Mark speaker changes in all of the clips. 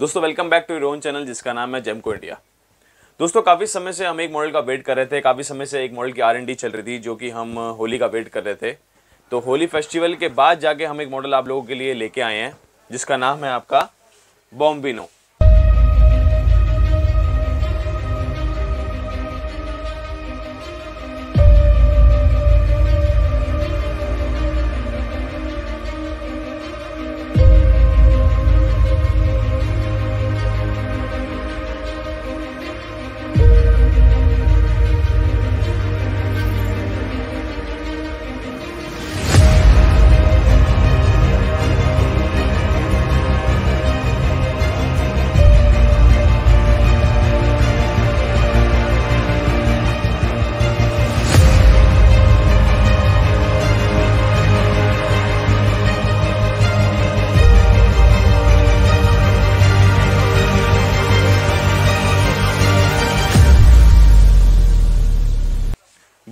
Speaker 1: दोस्तों welcome back to रोन channel जिसका नाम है जेमको इंडिया दोस्तों काफ़ी समय से हम एक मॉडल का वेट कर रहे थे काफ़ी समय से एक मॉडल की आर चल रही थी जो कि हम uh, होली का वेट कर रहे थे तो होली फेस्टिवल के बाद जाके हम एक मॉडल आप लोगों के लिए लेके आए हैं जिसका नाम है आपका बॉम्बिनो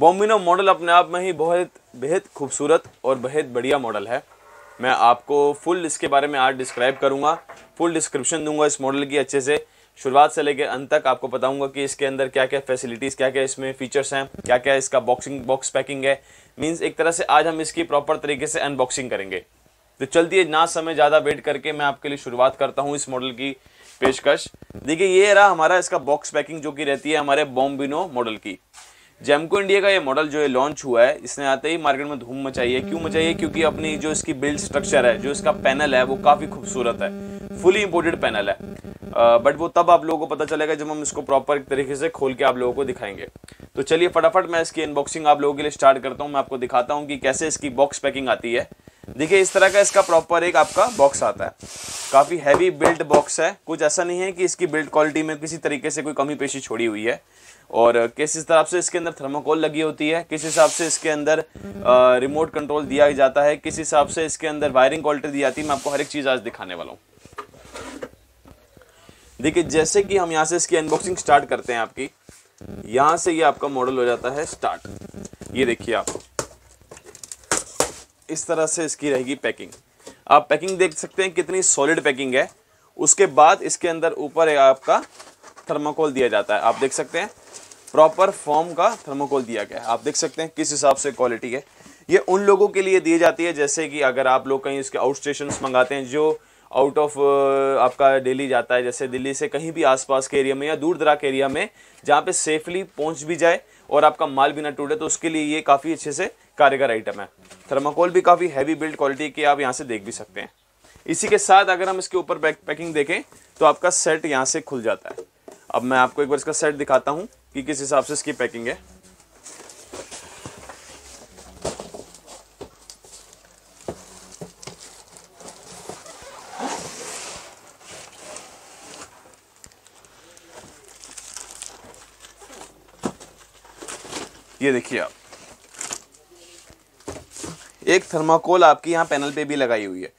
Speaker 1: बॉम्बिनो मॉडल अपने आप में ही बहुत बेहद खूबसूरत और बेहद बढ़िया मॉडल है मैं आपको फुल इसके बारे में आज डिस्क्राइब करूँगा फुल डिस्क्रिप्शन दूंगा इस मॉडल की अच्छे से शुरुआत से लेकर अंत तक आपको बताऊंगा कि इसके अंदर क्या क्या फैसिलिटीज़ क्या क्या इसमें फ़ीचर्स हैं क्या क्या इसका बॉक्सिंग बॉक्स पैकिंग है मीन्स एक तरह से आज हम इसकी प्रॉपर तरीके से अनबॉक्सिंग करेंगे तो चलती है ना समय ज़्यादा वेट करके मैं आपके लिए शुरुआत करता हूँ इस मॉडल की पेशकश देखिए ये रहा हमारा इसका बॉक्स पैकिंग जो कि रहती है हमारे बॉम्बिनो मॉडल की जेमको इंडिया का ये मॉडल जो है लॉन्च हुआ है इसने आते ही मार्केट में धूम मचाई है क्यों मचाई है क्योंकि अपनी जो इसकी बिल्ड स्ट्रक्चर है जो इसका पैनल है वो काफ़ी खूबसूरत है फुली इंपोर्टेड पैनल है बट वो तब आप लोगों को पता चलेगा जब हम इसको प्रॉपर तरीके से खोल के आप लोगों को दिखाएंगे तो चलिए फटाफट मैं इसकी अनबॉक्सिंग आप लोगों के लिए स्टार्ट करता हूँ मैं आपको दिखाता हूँ कि कैसे इसकी बॉक्स पैकिंग आती है देखिए इस तरह का इसका प्रॉपर एक आपका बॉक्स आता है काफ़ी हैवी बिल्ट बॉक्स है कुछ ऐसा नहीं है कि इसकी बिल्ट क्वालिटी में किसी तरीके से कोई कमी पेशी छोड़ी हुई है और किस हिसाब से इसके अंदर थर्मोकोल लगी होती है किस हिसाब से इसके अंदर आ, रिमोट कंट्रोल दिया जाता है किस हिसाब से इसके अंदर वायरिंग क्वालिटी दी जाती है मैं आपको हर एक चीज़ आज दिखाने वाला हूँ देखिए जैसे कि हम यहाँ से इसकी अनबॉक्सिंग स्टार्ट करते हैं आपकी यहाँ से ये यह आपका मॉडल हो जाता है स्टार्ट ये देखिए आप इस तरह से इसकी रहेगी पैकिंग आप पैकिंग देख सकते हैं कितनी सॉलिड पैकिंग है उसके बाद इसके अंदर ऊपर आपका थर्माकोल दिया जाता है आप देख सकते हैं प्रॉपर फॉर्म का थर्माकोल दिया गया है आप देख सकते हैं किस हिसाब से क्वालिटी है ये उन लोगों के लिए दी जाती है जैसे कि अगर आप लोग कहीं इसके आउट स्टेशन मंगाते हैं जो आउट ऑफ आपका दिल्ली जाता है जैसे दिल्ली से कहीं भी आसपास के एरिया में या दूर दराज एरिया में जहाँ पे सेफली पहुँच भी जाए और आपका माल भी ना टूटे तो उसके लिए ये काफ़ी अच्छे से कारीगर आइटम है थर्माकोल भी काफ़ी हैवी बिल्ड क्वालिटी की आप यहाँ से देख भी सकते हैं इसी के साथ अगर हम इसके ऊपर बैक पैकिंग देखें तो आपका सेट यहाँ से खुल जाता है अब मैं आपको एक बार इसका सेट दिखाता हूँ कि किस हिसाब से इसकी पैकिंग है ये देखिए आप एक थर्माकोल आपकी यहाँ पैनल पे भी लगाई हुई है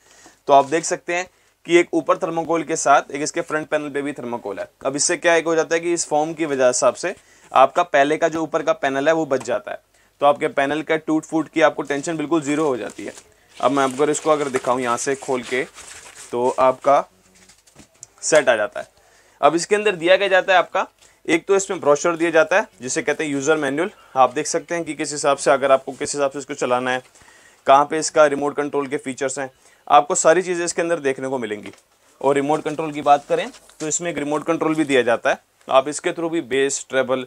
Speaker 1: तो आप देख सकते हैं कि एक ऊपर थर्माकोल के साथ एक इसके फ्रंट पैनल पे भी थर्माकोल है अब इससे क्या एक हो जाता है कि इस फॉर्म की वजह हिसाब से आपका पहले का जो ऊपर का पैनल है वो बच जाता है तो आपके पैनल का टूट फूट की आपको टेंशन बिल्कुल ज़ीरो हो जाती है अब मैं आपको इसको अगर दिखाऊँ यहाँ से खोल के तो आपका सेट आ जाता है अब इसके अंदर दिया गया जाता है आपका एक तो इसमें ब्रोशर दिया जाता है जिसे कहते हैं यूज़र मैनुअल आप देख सकते हैं कि किस हिसाब से अगर आपको किस हिसाब से इसको चलाना है कहाँ पे इसका रिमोट कंट्रोल के फीचर्स हैं आपको सारी चीज़ें इसके अंदर देखने को मिलेंगी और रिमोट कंट्रोल की बात करें तो इसमें एक रिमोट कंट्रोल भी दिया जाता है आप इसके थ्रू भी bass treble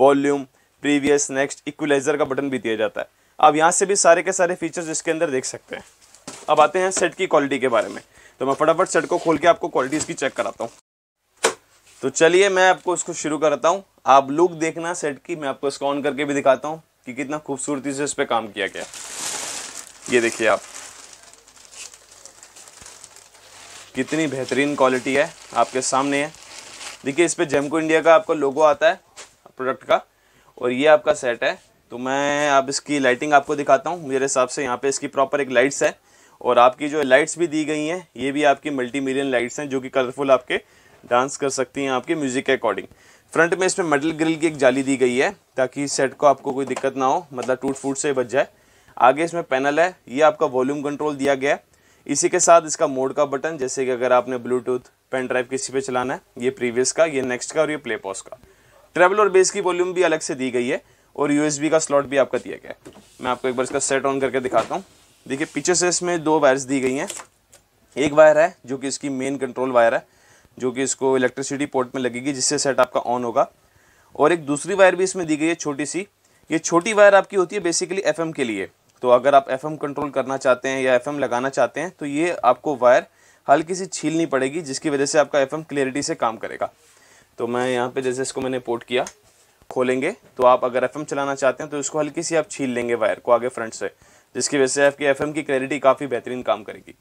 Speaker 1: volume previous next equalizer का बटन भी दिया जाता है आप यहाँ से भी सारे के सारे फीचर्स इसके अंदर देख सकते हैं अब आते हैं सेट की क्वालिटी के बारे में तो मैं फटाफट सेट को खोल के आपको क्वालिटी इसकी चेक कराता हूँ तो चलिए मैं आपको इसको शुरू करता हूँ आप लुक देखना सेट की मैं आपको इसको ऑन करके भी दिखाता हूँ कि कितना खूबसूरती से इस पर काम किया गया ये देखिए आप कितनी बेहतरीन क्वालिटी है आपके सामने है देखिए इस पर जेमको इंडिया का आपका लोगो आता है प्रोडक्ट का और ये आपका सेट है तो मैं आप इसकी लाइटिंग आपको दिखाता हूँ मेरे हिसाब से यहाँ पे इसकी प्रॉपर एक लाइट्स है और आपकी जो लाइट्स भी दी गई हैं ये भी आपकी मल्टी मिलियन लाइट्स हैं जो कि कलरफुल आपके डांस कर सकती हैं आपके म्यूज़िक के अकॉर्डिंग फ्रंट में इसमें मेटल ग्रिल की एक जाली दी गई है ताकि सेट को आपको कोई दिक्कत ना हो मतलब टूट फूट से बच जाए आगे इसमें पैनल है ये आपका वॉल्यूम कंट्रोल दिया गया है इसी के साथ इसका मोड का बटन जैसे कि अगर आपने ब्लूटूथ पेन ड्राइव किसी पे चलाना है ये प्रीवियस का ये नेक्स्ट का और ये प्ले पॉस का ट्रेवल और बेस की वॉल्यूम भी अलग से दी गई है और यूएसबी का स्लॉट भी आपका दिया गया है मैं आपको एक बार इसका सेट ऑन करके दिखाता हूँ देखिए पीछे से इसमें दो वायर्स दी गई हैं एक वायर है जो कि इसकी मेन कंट्रोल वायर है जो कि इसको इलेक्ट्रिसिटी पोर्ट में लगेगी जिससे सेट आपका ऑन होगा और एक दूसरी वायर भी इसमें दी गई है छोटी सी ये छोटी वायर आपकी होती है बेसिकली एफ के लिए तो अगर आप एफ कंट्रोल करना चाहते हैं या एफ लगाना चाहते हैं तो ये आपको वायर हल्की सी छीलनी पड़ेगी जिसकी वजह से आपका एफ क्लियरिटी से काम करेगा तो मैं यहाँ पे जैसे इसको मैंने पोर्ट किया खोलेंगे तो आप अगर एफ चलाना चाहते हैं तो इसको हल्की सी आप छील लेंगे वायर को आगे फ्रंट से जिसकी वजह से आपकी एफ की क्लैरिटी काफ़ी बेहतरीन काम करेगी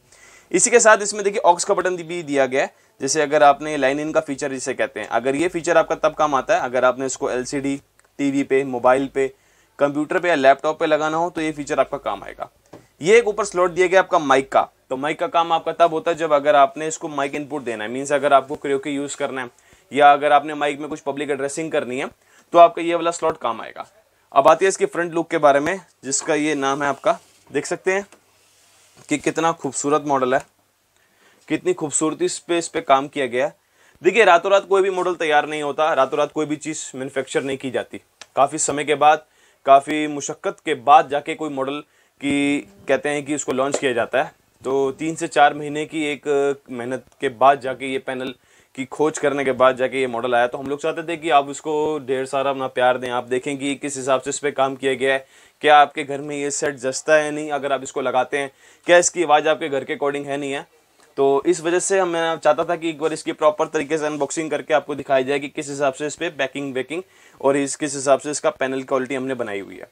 Speaker 1: इसी के साथ इसमें देखिए ऑक्स का बटन भी दिया गया है जैसे अगर आपने लाइन इन का फीचर जिसे कहते हैं अगर ये फीचर आपका तब काम आता है अगर आपने इसको एल सी पे मोबाइल पे कंप्यूटर पे या लैपटॉप पे लगाना हो तो ये फीचर आपका काम आएगा ये एक ऊपर स्लॉट दिया गया आपका माइक का तो माइक का काम आपका तब होता है जब अगर आपने इसको माइक इनपुट देना है मीन्स अगर आपको क्रियोके यूज़ करना है या अगर आपने माइक में कुछ पब्लिक एड्रेसिंग करनी है तो आपका ये वाला स्लॉट काम आएगा अब आती है इसके फ्रंट लुक के बारे में जिसका ये नाम है आपका देख सकते हैं कि कितना खूबसूरत मॉडल है कितनी खूबसूरती इस पे इस पर काम किया गया है देखिए रातों रात कोई भी मॉडल तैयार नहीं होता रातों रात कोई भी चीज़ मैन्युफैक्चर नहीं की जाती काफ़ी समय के बाद काफ़ी मुशक्क़त के बाद जाके कोई मॉडल की कहते हैं कि उसको लॉन्च किया जाता है तो तीन से चार महीने की एक मेहनत के बाद जाके ये पैनल की खोज करने के बाद जाके ये मॉडल आया तो हम लोग चाहते थे कि आप उसको ढेर सारा अपना प्यार दें आप देखें कि किस हिसाब से इस पर काम किया गया है क्या आपके घर में ये सेट जस्ता है नहीं अगर आप इसको लगाते हैं क्या इसकी आवाज़ आपके घर के अकॉर्डिंग है नहीं है तो इस वजह से मैं चाहता था कि एक बार इसकी प्रॉपर तरीके से अनबॉक्सिंग करके आपको दिखाई जाए कि किस हिसाब से इस पर बैकिंग वैकिंग और इस किस हिसाब से इसका पैनल क्वालिटी हमने बनाई हुई है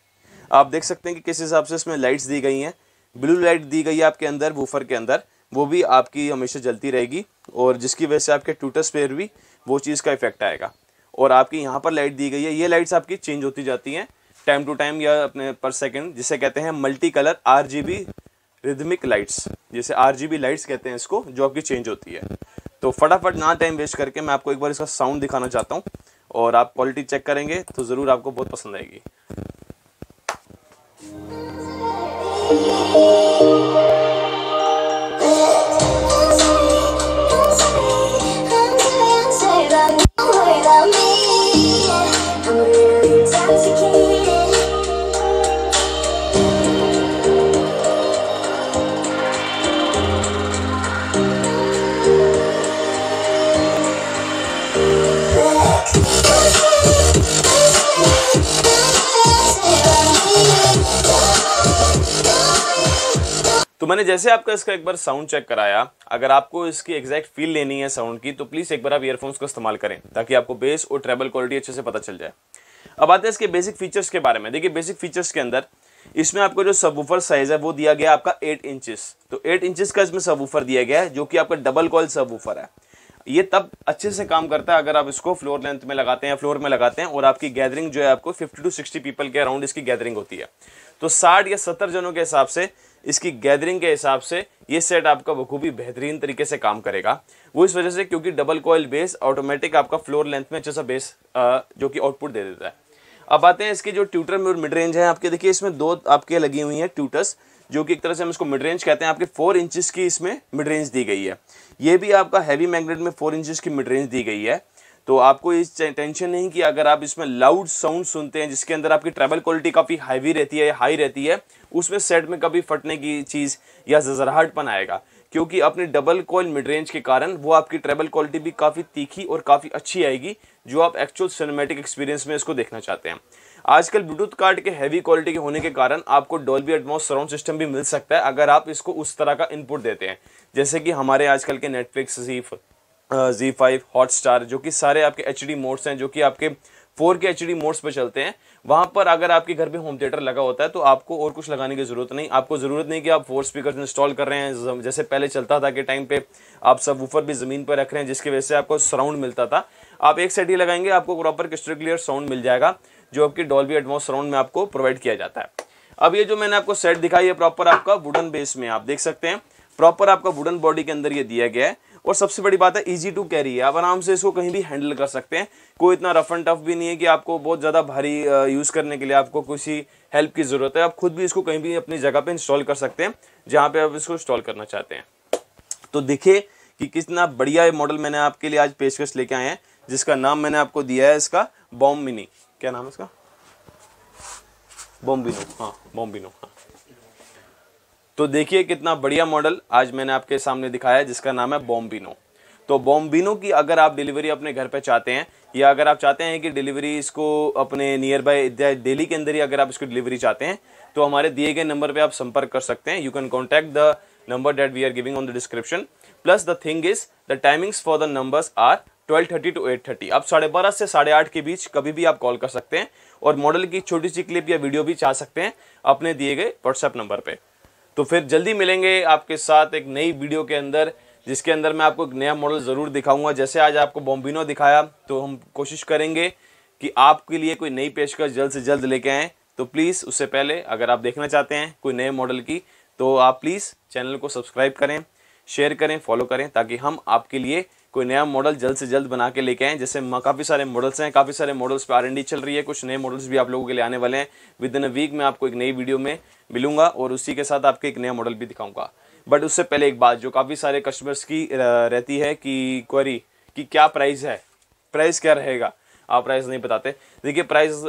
Speaker 1: आप देख सकते हैं कि किस हिसाब से इसमें लाइट्स दी गई हैं ब्लू लाइट दी गई है आपके अंदर वूफर के अंदर वो भी आपकी हमेशा जलती रहेगी और जिसकी वजह से आपके टूटस पर भी वो चीज़ का इफेक्ट आएगा और आपकी यहाँ पर लाइट दी गई है ये लाइट्स आपकी चेंज होती जाती हैं टाइम टू टाइम या अपने पर सेकेंड जिसे कहते हैं multi colour or rhythmic lights जैसे आर लाइट्स कहते हैं इसको जो आपकी चेंज होती है तो फटाफट ना टाइम वेस्ट करके मैं आपको एक बार इसका साउंड दिखाना चाहता हूँ और आप क्वालिटी चेक करेंगे तो ज़रूर आपको बहुत पसंद आएगी मैंने जैसे आपका इसका एक बार साउंड चेक कराया अगर आपको इसकी एग्जैक्ट फील लेनी है साउंड की तो प्लीज़ एक बार आप ईयरफोन्स का इस्तेमाल करें ताकि आपको बेस और ट्रेबल क्वालिटी अच्छे से पता चल जाए अब आते हैं इसके बेसिक फीचर्स के बारे में देखिए बेसिक फीचर्स के अंदर इसमें आपको जो सबवूफर साइज है वो दिया गया आपका एट इंचिस तो एट इंचिस का इसमें सबवूफर दिया गया है जो कि आपका डबल कॉल सबवूफर है ये तब अच्छे से काम करता है अगर आप इसको फ्लोर लेंथ में लगाते हैं फ्लोर में लगाते हैं और आपकी गैदरिंग जो है आपको 50 टू 60 पीपल के अराउंड इसकी गैदरिंग होती है तो 60 या 70 जनों के हिसाब से इसकी गैदरिंग के हिसाब से ये सेट आपका बखूबी बेहतरीन तरीके से काम करेगा वो इस वजह से क्योंकि डबल कोयल बेस ऑटोमेटिक आपका फ्लोर लेंथ में अच्छा सा बेस जो कि आउटपुट दे देता है अब आते हैं इसके जो ट्यूटर में मिड रेंज है आपके देखिए इसमें दो आपके लगी हुई हैं ट्यूटर्स जो कि एक तरह से हम इसको मिड रेंज कहते हैं आपके फोर इंचज़ की इसमें मिड रेंज दी गई है ये भी आपका हैवी मैगनेट में फोर इंचज़ की मिड रेंज दी गई है तो आपको इस टेंशन नहीं कि अगर आप इसमें लाउड साउंड सुनते हैं जिसके अंदर आपकी ट्रेवल क्वालिटी काफ़ी हाईवी रहती है या हाई रहती है उसमें सेट में कभी फटने की चीज़ या जजराहटपन आएगा क्योंकि अपने डबल कोयल मिड रेंज के कारण वो आपकी ट्रेवल क्वालिटी भी काफ़ी तीखी और काफ़ी अच्छी आएगी जो आप एक्चुअल सिनेमेटिक एक्सपीरियंस में इसको देखना चाहते हैं आजकल ब्लूटूथ कार्ड के हैवी क्वालिटी के होने के कारण आपको डॉल्बी एटमोस सराउंड सिस्टम भी मिल सकता है अगर आप इसको उस तरह का इनपुट देते हैं जैसे कि हमारे आजकल के Netflix Zee five Hotstar जो कि सारे आपके एच डी मोड्स हैं जो कि आपके फोर के एच डी मोड्स पर चलते हैं वहाँ पर अगर आपके घर में होम थिएटर लगा होता है तो आपको और कुछ लगाने की ज़रूरत नहीं आपको ज़रूरत नहीं कि आप फोर स्पीकर इंस्टॉल कर रहे हैं जैसे पहले चलता था कि टाइम पे आप सब ऊपर भी ज़मीन पर रख रहे हैं जिसकी वजह से आपको सराउंड मिलता था आप एक सेट ही लगाएंगे आपको प्रॉपर क्रिस्टल क्लियर साउंड मिल जाएगा जो आपकी डॉल्बी एटमोस साउंड में आपको प्रोवाइड किया जाता है अब ये जो मैंने आपको सेट दिखाई है प्रॉपर आपका वुडन बेस में आप देख सकते हैं प्रॉपर आपका वुडन बॉडी के अंदर ये दिया गया है और सबसे बड़ी बात है ईजी टू कैरी है आप आराम से इसको कहीं भी हैंडल कर सकते हैं कोई इतना रफ एंड टफ भी नहीं है कि आपको बहुत ज़्यादा भारी यूज़ करने के लिए आपको किसी हेल्प की ज़रूरत है आप खुद भी इसको कहीं भी अपनी जगह पर इंस्टॉल कर सकते हैं जहाँ पर आप इसको इंस्टॉल करना चाहते हैं तो देखिए कि कितना बढ़िया मॉडल मैंने आपके लिए आज पेशकश लेके आए हैं जिसका नाम मैंने आपको दिया है इसका बॉम्बिनी क्या नाम है इसका बॉम्बिनो हाँ बॉम्बिनो हाँ तो देखिए कितना बढ़िया मॉडल आज मैंने आपके सामने दिखाया है जिसका नाम है बॉम्बिनो तो बॉम्बिनो की अगर आप डिलीवरी अपने घर पे चाहते हैं या अगर आप चाहते हैं कि डिलीवरी इसको अपने नियर बाय दिल्ली के अंदर ही अगर आप इसको डिलीवरी चाहते हैं तो हमारे दिए गए नंबर पर आप संपर्क कर सकते हैं you can contact the number we are giving on the description plus the thing is the timings for the numbers are twelve thirty to eight thirty आप साढ़े बारह से साढ़े आठ के बीच कभी भी आप कॉल कर सकते हैं और मॉडल की छोटी सी क्लिप या वीडियो भी चाह सकते हैं अपने दिए गए व्हाट्सएप नंबर पर तो फिर जल्दी मिलेंगे आपके साथ एक नई वीडियो के अंदर जिसके अंदर मैं आपको एक नया मॉडल ज़रूर दिखाऊंगा जैसे आज आपको बॉम्बिनो दिखाया तो हम कोशिश करेंगे कि आपके लिए कोई नई पेशकश जल्द से जल्द लेके आएँ तो प्लीज़ उससे पहले अगर आप देखना चाहते हैं कोई नए मॉडल की तो आप प्लीज़ चैनल को सब्सक्राइब करें शेयर करें फॉलो करें ताकि हम आपके लिए कोई नया मॉडल जल्द से जल्द बना के लेके आए जैसे काफ़ी सारे मॉडल्स हैं काफ़ी सारे मॉडल्स पे आर चल रही है कुछ नए मॉडल्स भी आप लोगों के लिए आने वाले हैं विद इन अ वीक मैं आपको एक नई वीडियो में मिलूंगा और उसी के साथ आपके एक नया मॉडल भी दिखाऊंगा बट उससे पहले एक बात जो काफ़ी सारे कस्टमर्स की रहती है कि क्वेरी कि क्या प्राइस है प्राइस क्या रहेगा आप प्राइस नहीं बताते देखिए प्राइस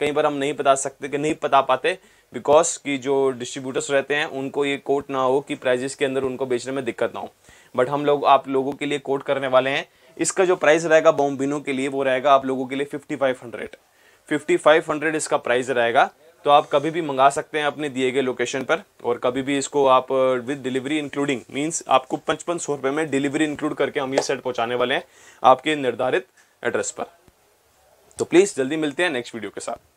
Speaker 1: कई बार हम नहीं बता सकते कि नहीं बता पाते बिकॉज कि जो डिस्ट्रीब्यूटर्स रहते हैं उनको ये कोट ना हो कि प्राइजेस के अंदर उनको बेचने में दिक्कत ना हो बट हम लोग आप लोगों के लिए कोट करने वाले हैं इसका जो प्राइस रहेगा बॉम्बिनो के लिए वो रहेगा आप लोगों के लिए fifty five hundred fifty five hundred इसका प्राइस रहेगा तो आप कभी भी मंगा सकते हैं अपने दिए गए लोकेशन पर और कभी भी इसको आप विद डिलीवरी इंक्लूडिंग मींस आपको पचपन सौ रुपये में डिलीवरी इंक्लूड करके हम ये सेट पहुंचाने वाले हैं आपके निर्धारित एड्रेस पर तो प्लीज़ जल्दी मिलते हैं नेक्स्ट वीडियो के साथ